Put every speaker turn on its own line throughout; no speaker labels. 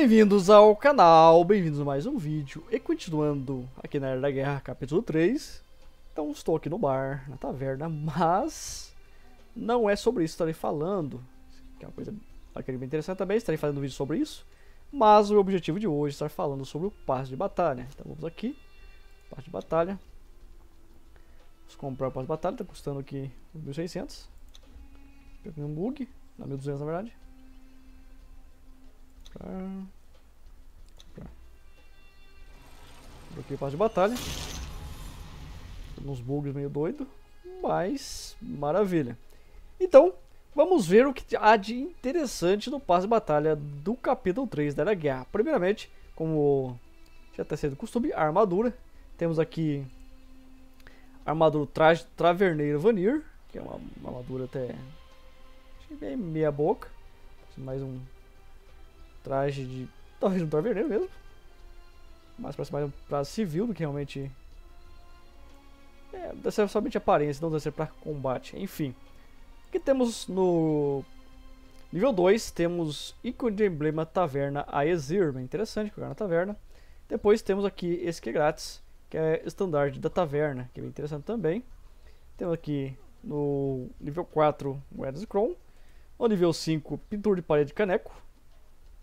Bem-vindos ao canal, bem-vindos a mais um vídeo e continuando aqui na Era da Guerra, capítulo 3. Então estou aqui no bar, na taverna, mas não é sobre isso que estarei falando, que é uma coisa bacana bem interessante também, estarei fazendo um vídeo sobre isso, mas o meu objetivo de hoje é estar falando sobre o passe de batalha. Então vamos aqui, passe de batalha, vamos comprar o passe de batalha, está custando aqui 1.600, peguei um bug, na 1.200 na verdade. Comprar. Comprar. Bloqueio de batalha. Uns bugs meio doido. Mas, maravilha. Então, vamos ver o que há de interessante no passe de batalha do capítulo 3 da Era Guerra. Primeiramente, como já está sendo costume, a armadura. Temos aqui a armadura traje Traverneiro Vanir, que é uma, uma armadura até bem meia boca. Mais um traje de. talvez um taverneiro mesmo. Mas parece mais pra civil do que realmente. É, deve ser somente aparência, não deve ser pra combate. Enfim. Aqui temos no. Nível 2 temos ícone de emblema Taverna Aesir, bem interessante, colocar na taverna. Depois temos aqui esse que é grátis, que é estandarte da taverna, que é bem interessante também. Temos aqui no nível 4 moedas de Chrome, no nível 5 pintura de parede de caneco,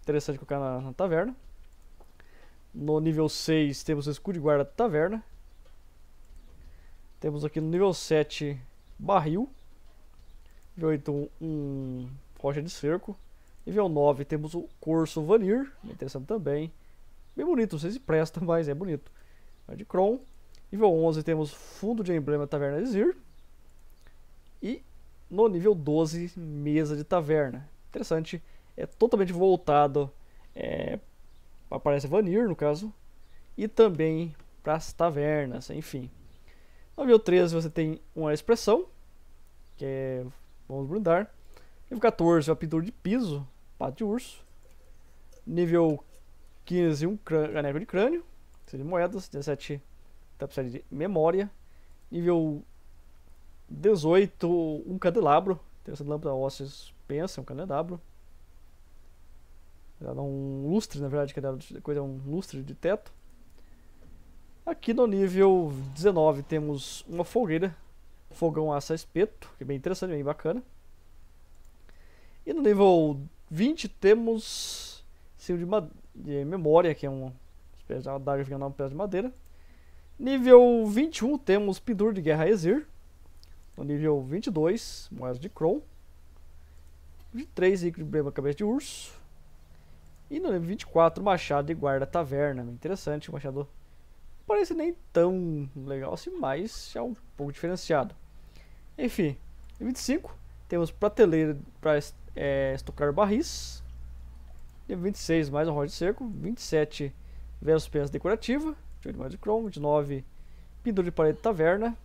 Interessante colocar na, na taverna. No nível 6 temos o escudo de guarda da taverna. Temos aqui no nível 7 barril. Nível 8 um rocha de cerco. Nível 9 temos o Corso Vanir, interessante também. Bem bonito, não sei se presta, mas é bonito. É De Kron. Nível 11 temos Fundo de Emblema Taverna de Zir. E no nível 12, Mesa de Taverna. Interessante. Interessante é totalmente voltado é, para a Vanir, no caso, e também para as tavernas, enfim. No nível 13 você tem uma expressão, que é vamos brindar. Nível 14 é a pintura de piso, pato de urso. Nível 15 um caneco de crânio, de moedas, 17 tapete tá de memória. Nível 18 um candelabro, tem essa lâmpada óssea suspensa, um candelabro. Ela dá é um lustre, na verdade, que ela é coisa um lustre de teto. Aqui no nível 19 temos uma fogueira, fogão aça espeto, que é bem interessante, bem bacana. E no nível 20 temos símbolo de, de memória, que é uma espécie de adaga ficando uma peça de madeira. Nível 21 temos pendura de guerra Exir. No nível 22, moedas de Kron. 23, emblema cabeça de urso. E no 24, Machado e guarda taverna. Né? Interessante, o Machado parece nem tão legal assim, mas é um pouco diferenciado. Enfim, em 25, temos prateleira para é, estocar barris. E 26, mais um roda de cerco. 27, versus peça decorativa. 28 mais de cromo. 29, pintor de parede taverna.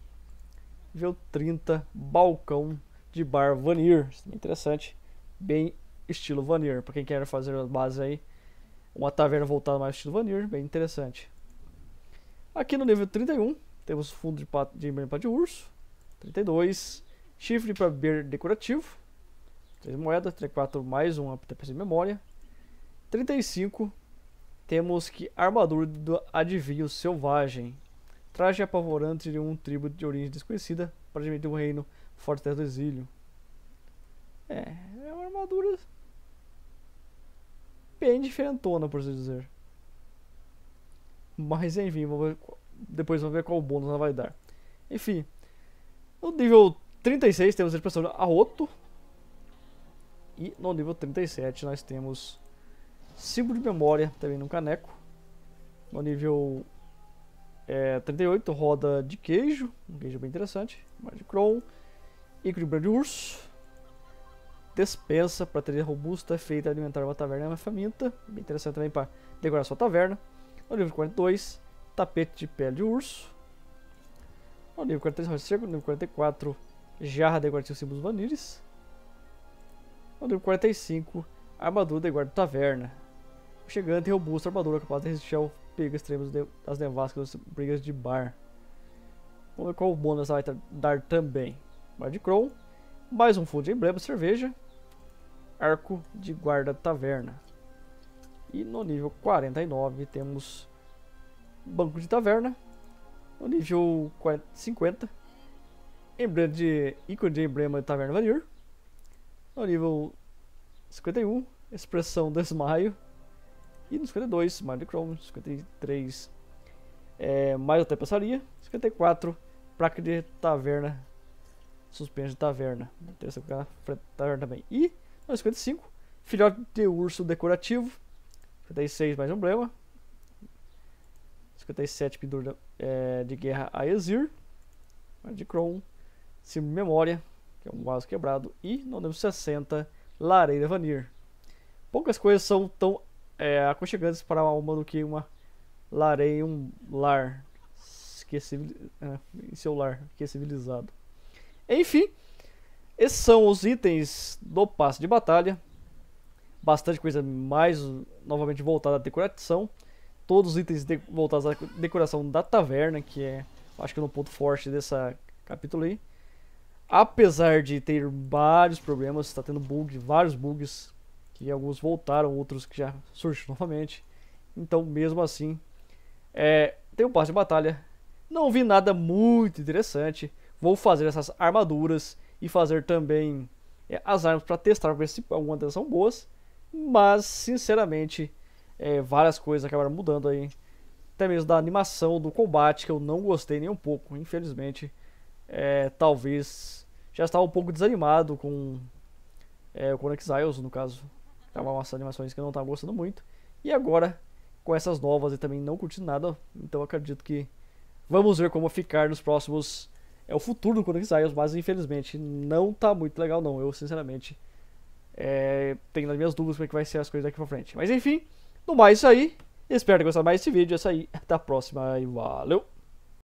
Nível 30, balcão de bar vanir. Interessante. Bem estilo Vanir, para quem quer fazer as bases aí. Uma taverna voltada mais estilo Vanir, bem interessante. Aqui no nível 31, temos fundo de pato de de urso, 32, chifre para beber decorativo, 3 moedas, 34 mais um aptapes de memória, 35, temos que armadura do adivinho selvagem, traje apavorante de um tribo de origem desconhecida para admitir o reino, forte do exílio. diferentona, por assim dizer. Mas enfim, vamos ver, depois vamos ver qual bônus ela vai dar. Enfim, no nível 36 temos a expressão Aoto. E no nível 37 nós temos símbolo de memória também no caneco. No nível é, 38 roda de queijo, um queijo bem interessante, mais de Crow, ícone de urso despensa, trilha robusta feita alimentar uma taverna uma faminta, bem interessante também para decorar sua taverna. No livro 42, tapete de pele de urso. No livro 43, rocha No livro 44, jarra de guardião símbolos vanires. No livro 45, armadura de guarda taverna. chegante e robusta armadura capaz de resistir ao perigo extremo das nevascas das brigas de bar. Vamos ver qual o bônus ela vai dar também. Bar de Crow, mais um fundo de emblema, cerveja. Arco de guarda taverna. E no nível 49 temos banco de taverna. No nível 50, emblema de ícone de emblema de taverna Vanir. No nível 51, expressão desmaio E no 52, Smile de Chrome. 53, é, eh, mais até passaria. 54, Praque de taverna Suspenso de taverna. interessa colocar taverna também. E 55. Filhote de urso decorativo. 56 mais emblema. 57 pendura é, de guerra a Exir. De Kron. Símbolo de memória. Que é um vaso quebrado. E 960 Lareira Vanir. Poucas coisas são tão é, aconchegantes para uma alma do que uma lareia um lar. Que é civil... É, eh, em seu lar, que é civilizado. Enfim, esses são os itens do passe de batalha. Bastante coisa mais, novamente, voltada à decoração. Todos os itens de, voltados à decoração da taverna, que é, acho que é um ponto forte dessa capítulo aí. Apesar de ter vários problemas, está tendo bug, vários bugs, que alguns voltaram, outros que já surgiram novamente. Então, mesmo assim, é, tem um passe de batalha. Não vi nada muito interessante. Vou fazer essas armaduras e fazer também é, as armas para testar, para ver se algumas delas são boas. Mas, sinceramente, é, várias coisas acabaram mudando aí. Até mesmo da animação, do combate, que eu não gostei nem um pouco, infelizmente. É, talvez já estava um pouco desanimado com é, o Conan Exiles, no caso. Tava umas animações que eu não estava gostando muito. E agora, com essas novas e também não curtindo nada, então acredito que vamos ver como ficar nos próximos é o futuro do Conan Exiles, mas infelizmente não tá muito legal não. Eu sinceramente é, tenho as minhas dúvidas como é que vai ser as coisas daqui pra frente. Mas enfim, no mais isso aí. Espero que gostado mais desse vídeo. É isso aí. Até a próxima e valeu!